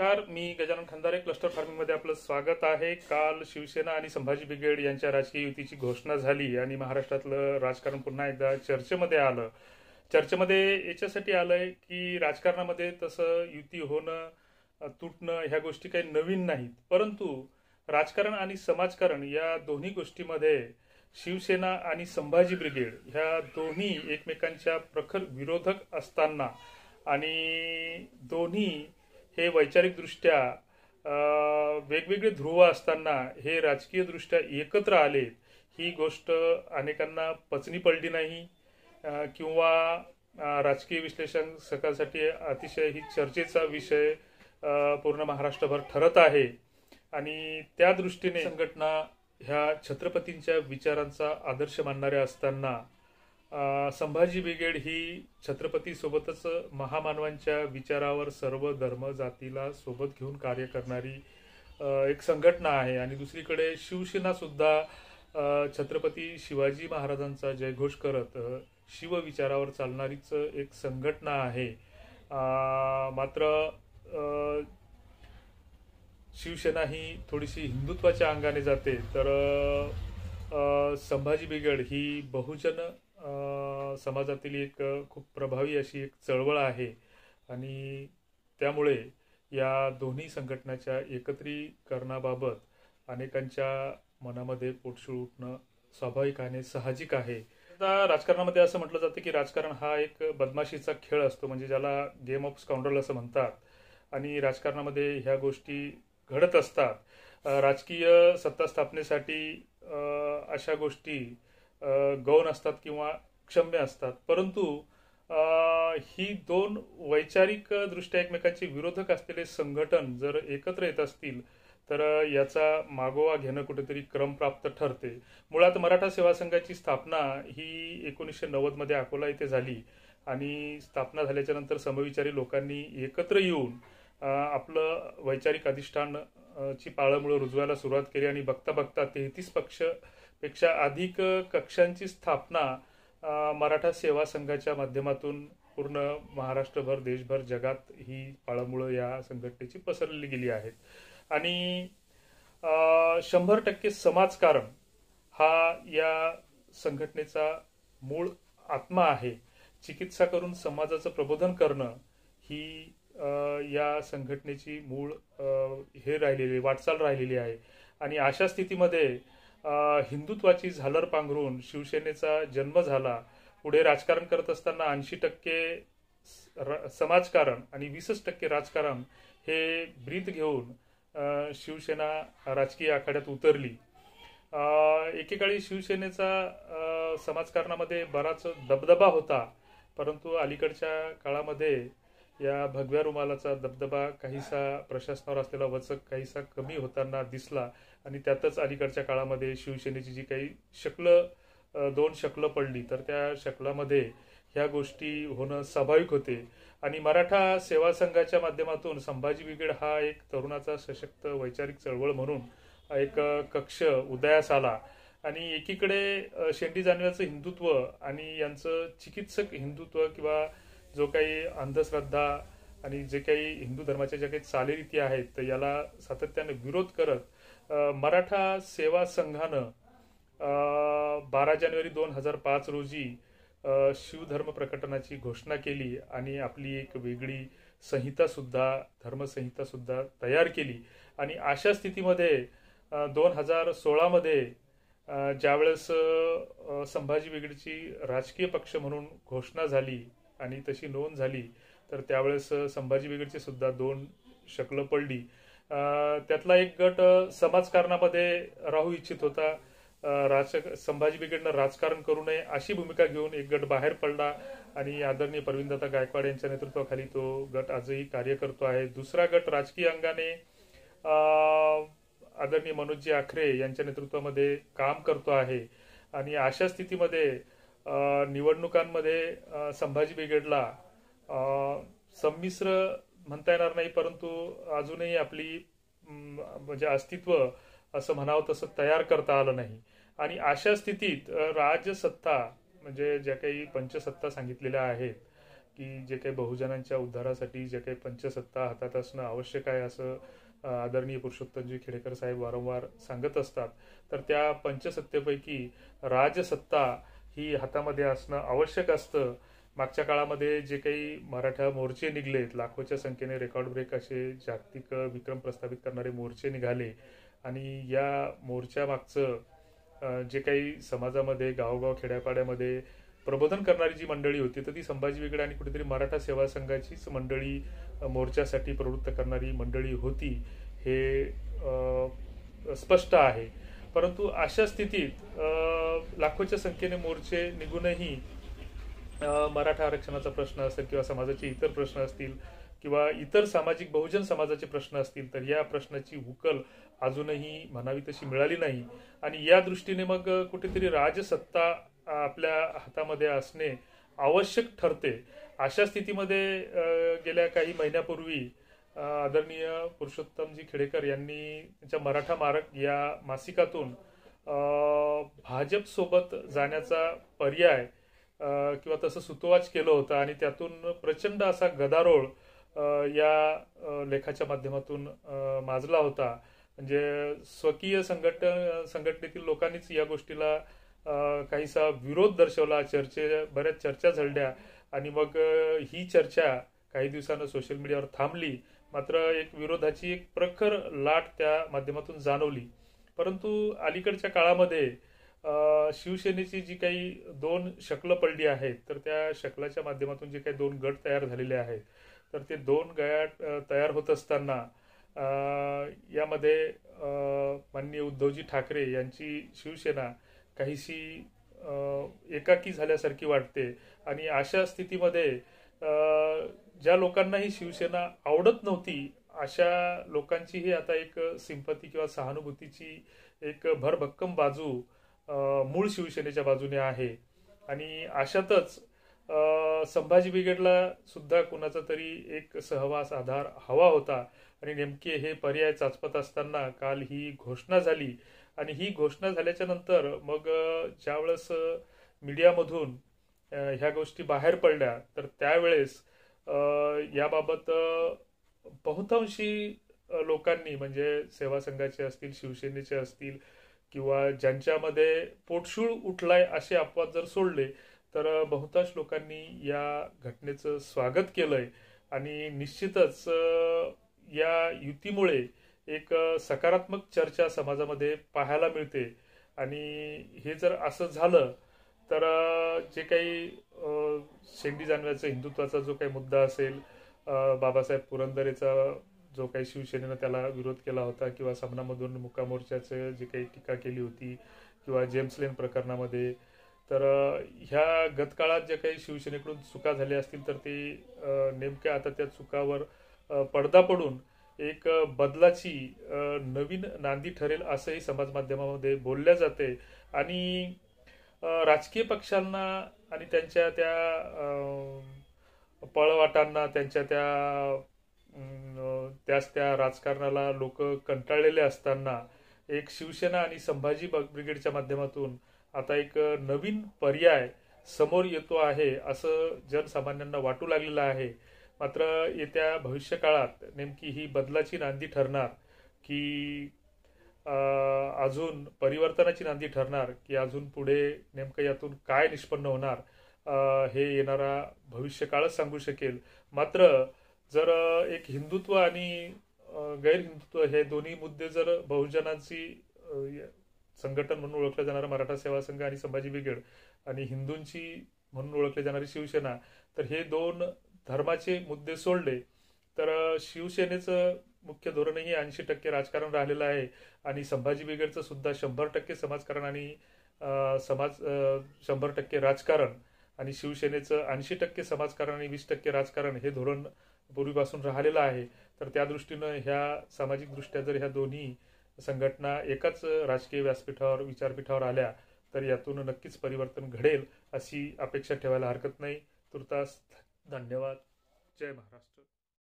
नमस्कार मी गजानन खंदारे क्लस्टर फार्मिंगमध्ये आपलं स्वागत आहे काल शिवसेना आणि संभाजी ब्रिगेड यांच्या राजकीय युतीची घोषणा झाली आणि महाराष्ट्रातलं राजकारण पुन्हा एकदा चर्चेमध्ये आलं चर्चेमध्ये याच्यासाठी आलंय की राजकारणामध्ये तसं युती होणं तुटणं ह्या गोष्टी काही नवीन नाहीत परंतु राजकारण आणि समाजकारण या दोन्ही गोष्टीमध्ये शिवसेना आणि संभाजी ब्रिगेड ह्या दोन्ही एकमेकांच्या प्रखर विरोधक असताना आणि दोन्ही हे वैचारिकदृष्ट्या वेगवेगळे ध्रुव असताना हे राजकीयदृष्ट्या एकत्र आले ही गोष्ट अनेकांना पचनी पडली नाही किंवा राजकीय विश्लेषण सकाळसाठी अतिशय ही चर्चेचा विषय पूर्ण महाराष्ट्रभर ठरत आहे आणि त्या दृष्टीने संघटना ह्या छत्रपतींच्या विचारांचा आदर्श मानणाऱ्या असताना संभाजी ब्रिगेड ही छत्रपतीसोबतच महामानवांच्या विचारावर सर्व धर्म जातीला सोबत घेऊन कार्य करणारी एक संघटना आहे आणि दुसरीकडे शिवसेना सुद्धा छत्रपती शिवाजी महाराजांचा जयघोष करत शिवविचारावर चालणारीच एक संघटना आहे मात्र शिवसेना ही थोडीशी हिंदुत्वाच्या अंगाने जाते तर संभाजी ब्रिगेड ही बहुजन समाजातील एक खूप प्रभावी अशी एक चळवळ आहे आणि त्यामुळे या दोन्ही संघटनाच्या एकत्रीकरणाबाबत अनेकांच्या मनामध्ये पोटशूळ उठणं स्वाभाविक आणि साहजिक आहे आता राजकारणामध्ये असं म्हटलं जातं की राजकारण हा एक बदमाशीचा खेळ असतो म्हणजे ज्याला गेम ऑफ स्काउंडल असं म्हणतात आणि राजकारणामध्ये ह्या गोष्टी घडत असतात राजकीय सत्ता स्थापनेसाठी अशा गोष्टी गौण असतात किंवा क्षम्य असतात परंतु ही दोन वैचारिक दृष्ट्या एकमेकाचे विरोधक असलेले संघटन जर एकत्र येत असतील तर याचा मागोवा घेणं कुठेतरी क्रमप्राप्त ठरते मुळात मराठा सेवा संघाची स्थापना ही एकोणीसशे नव्वदमध्ये अकोला इथे झाली आणि स्थापना झाल्याच्या नंतर समविचारी लोकांनी एकत्र येऊन आपलं वैचारिक अधिष्ठान ची पाळंमुळं रुजवायला सुरुवात केली आणि बघता बघता तेहतीस पक्षपेक्षा अधिक कक्षांची स्थापना मराठा सेवा संघाच्या माध्यमातून पूर्ण महाराष्ट्रभर देशभर जगात ही पाळंमुळं या संघटनेची पसरली गेली आहेत आणि शंभर टक्के समाजकारण हा या संघटनेचा मूळ आत्मा आहे चिकित्सा करून समाजाचं प्रबोधन करणं ही या संघटनेची मूळ हे राहिलेली वाटचाल राहिलेली आहे आणि अशा स्थितीमध्ये हिंदुत्वाची झालर पांघरून शिवसेनेचा जन्म झाला पुढे राजकारण करत असताना ऐंशी टक्के समाजकारण आणि वीसच टक्के राजकारण हे ब्रीद घेऊन शिवसेना राजकीय आखाड्यात उतरली एकेकाळी शिवसेनेचा समाजकारणामध्ये बराच दबदबा होता परंतु अलीकडच्या काळामध्ये या भगव्या रुमालाचा दबदबा काहीसा प्रशासनावर असलेला वचक काहीसा कमी होताना दिसला आणि त्यातच अलीकडच्या काळामध्ये शिवसेनेची जी काही शकलं दोन शकलं पडली तर त्या शकलामध्ये ह्या गोष्टी होणं स्वाभाविक होते आणि मराठा सेवा संघाच्या माध्यमातून संभाजी ब्रिगेड हा एक तरुणाचा सशक्त वैचारिक चळवळ म्हणून एक कक्ष उदयास आला आणि एकीकडे शेंडी जानव्याचं हिंदुत्व आणि यांचं चिकित्सक हिंदुत्व किंवा जो काही अंधश्रद्धा आणि जे काही हिंदू धर्माच्या ज्या काही चालीरीती आहेत तर याला सातत्यानं विरोध करत मराठा सेवा संघानं बारा जानेवारी दोन हजार पाच रोजी शिवधर्म प्रकटनाची घोषणा केली आणि आपली एक वेगळी संहितासुद्धा धर्मसंहितासुद्धा तयार केली आणि अशा स्थितीमध्ये दोन हजार सोळामध्ये ज्यावेळेस संभाजी बिगडची राजकीय पक्ष म्हणून घोषणा झाली आणि तशी नोंद झाली तर त्यावेळेस संभाजी ब्रिगेडची सुद्धा दोन शकलं पडली त्यातला एक गट समाजकारणामध्ये राहू इच्छित होता राज संभाजी ब्रिगेडनं राजकारण करू नये अशी भूमिका घेऊन एक गट बाहेर पडला आणि आदरणीय प्रवीणदादा गायकवाड यांच्या नेतृत्वाखाली तो गट आजही कार्य करतो आहे दुसरा गट राजकीय अंगाने आदरणीय मनोजी आखरे यांच्या नेतृत्वामध्ये काम करतो आहे आणि अशा स्थितीमध्ये निवडणुकांमध्ये संभाजी ब्रिगेडला संमिश्र म्हणता येणार नाही परंतु अजूनही आपली म्हणजे अस्तित्व असं म्हणावं तसं तयार करता आलं नाही आणि अशा स्थितीत राजसत्ता म्हणजे ज्या काही पंचसत्ता सांगितलेल्या आहेत की जे काही बहुजनांच्या उद्धारासाठी जे काही पंचसत्ता हातात असणं आवश्यक आहे असं आदरणीय पुरुषोत्तमजी खेडेकर साहेब वारंवार सांगत असतात तर त्या पंचसत्तेपैकी राजसत्ता ही हातामध्ये असणं आवश्यक असतं मागच्या काळामध्ये जे काही मराठा मोर्चे निघलेत लाखोच्या संख्येने रेकॉर्ड ब्रेक असे जागतिक विक्रम प्रस्थापित करणारे मोर्चे निघाले आणि या मोर्चा मागचं जे काही समाजामध्ये गावगाव खेड्यापाड्यामध्ये प्रबोधन करणारी जी मंडळी होती तर ती संभाजी वेगळे आणि कुठेतरी मराठा सेवा संघाचीच मंडळी मोर्चासाठी प्रवृत्त करणारी मंडळी होती हे स्पष्ट आहे परंतु अशा स्थितीत लाखोच्या संख्येने मोर्चे निघूनही मराठा आरक्षणाचा प्रश्न असेल किंवा समाजाचे इतर प्रश्न असतील किंवा इतर सामाजिक बहुजन समाजाचे प्रश्न असतील तर या प्रश्नाची उकल अजूनही म्हणावी तशी मिळाली नाही आणि या दृष्टीने मग कुठेतरी राजसत्ता आपल्या हातामध्ये असणे आवश्यक ठरते अशा स्थितीमध्ये गेल्या काही महिन्यापूर्वी आदरणीय पुरुषोत्तमजी खेडेकर यांनी त्यांच्या मराठा मारक या मासिकातून भाजपसोबत जाण्याचा पर्याय किंवा तसं सुतोवाच केलं होतं आणि त्यातून प्रचंड असा गदारोळ या लेखाच्या माध्यमातून माजला होता म्हणजे स्वकीय संघट संघटनेतील लोकांनीच या गोष्टीला काहीसा विरोध दर्शवला चर्चे बऱ्याच चर्चा झळल्या आणि मग ही चर्चा काही दिवसानं सोशल मीडियावर थांबली मात्र एक विरोधाची एक प्रखर लाट त्या माध्यमातून जाणवली परंतु अलीकडच्या काळामध्ये शिवसेनेची जी काही दोन शकलं पडली आहेत तर त्या शकलाच्या माध्यमातून जे काही दोन गट तयार झालेले आहेत तर ते दोन गट तयार होत असताना यामध्ये माननीय उद्धवजी ठाकरे यांची शिवसेना काहीशी एकाकी झाल्यासारखी वाटते आणि अशा स्थितीमध्ये ज्या लोकांना ही शिवसेना आवडत नव्हती अशा लोकांचीही आता एक सिंपत्ती किंवा सहानुभूतीची एक भरभक्कम बाजू मूळ शिवसेनेच्या बाजूने आहे आणि अशातच संभाजी ब्रिगेडला सुद्धा कुणाचा तरी एक सहवास आधार हवा होता आणि नेमके हे पर्याय चाचपत असताना काल ही घोषणा झाली आणि ही घोषणा झाल्याच्या नंतर मग ज्यावेळेस मीडियामधून ह्या गोष्टी बाहेर पडल्या तर त्यावेळेस याबाबत बहुतांशी लोकांनी म्हणजे सेवा संघाचे असतील शिवसेनेचे असतील किंवा ज्यांच्यामध्ये पोटशूळ उठलाय असे अपवाद जर सोडले तर बहुतांश लोकांनी या घटनेचं स्वागत केलंय आणि निश्चितच या युतीमुळे एक सकारात्मक चर्चा समाजामध्ये पाहायला मिळते आणि हे जर असं झालं तर जे काही शेंडी जानव्याचं हिंदुत्वाचा जो काही मुद्दा असेल बाबासाहेब पुरंदरेचा जो काही शिवसेनेनं त्याला विरोध केला होता किंवा सामनामधून मुक्का मोर्चाचं जे काही टीका केली होती किंवा जेम्स लेन प्रकरणामध्ये तर ह्या गतकाळात ज्या काही शिवसेनेकडून चुका झाल्या असतील तर ते नेमक्या आता त्या चुकावर पडदा पडून एक बदलाची नवीन नांदी ठरेल असंही समाज बोलल्या जाते आणि राजकीय पक्षांना आणि त्यांच्या त्या पळवाटांना त्यांच्या त्या त्याच त्या राजकारणाला लोक कंटाळलेले असताना एक शिवसेना आणि संभाजी ब्रिगेडच्या माध्यमातून आता एक नवीन पर्याय समोर येतो आहे असं जनसामान्यांना वाटू लागलेलं आहे मात्र येत्या भविष्य काळात नेमकी ही बदलाची नांदी ठरणार की अजून परिवर्तनाची नांदी ठरणार की अजून पुढे नेमकं यातून काय निष्पन्न होणार हे येणारा भविष्यकाळच सांगू शकेल मात्र जर एक हिंदुत्व आणि गैर हिंदुत्व हे दोन्ही मुद्दे जर बहुजनांची संघटन म्हणून ओळखलं जाणारा मराठा सेवा संघ आणि संभाजी ब्रिगेड आणि हिंदूंची म्हणून ओळखली जाणारी शिवसेना तर हे दोन धर्माचे मुद्दे सोडले तर शिवसेनेचं मुख्य धोरणही ऐंशी टक्के राजकारण राहिलेलं आहे आणि संभाजी ब्रिगेडचं सुद्धा शंभर टक्के समाजकारण आणि समाज शंभर टक्के राजकारण आणि शिवसेनेचं ऐंशी टक्के समाजकारण आणि वीस टक्के राजकारण हे धोरण पूर्वीपासून राहिलेला आहे तर त्या दृष्टीनं ह्या सामाजिक सामाजिकदृष्ट्या जर ह्या दोन्ही संघटना एकाच राजकीय व्यासपीठावर विचारपीठावर आल्या तर यातून नक्कीच परिवर्तन घडेल अशी अपेक्षा ठेवायला हरकत नाही तुर्तास धन्यवाद जय महाराष्ट्र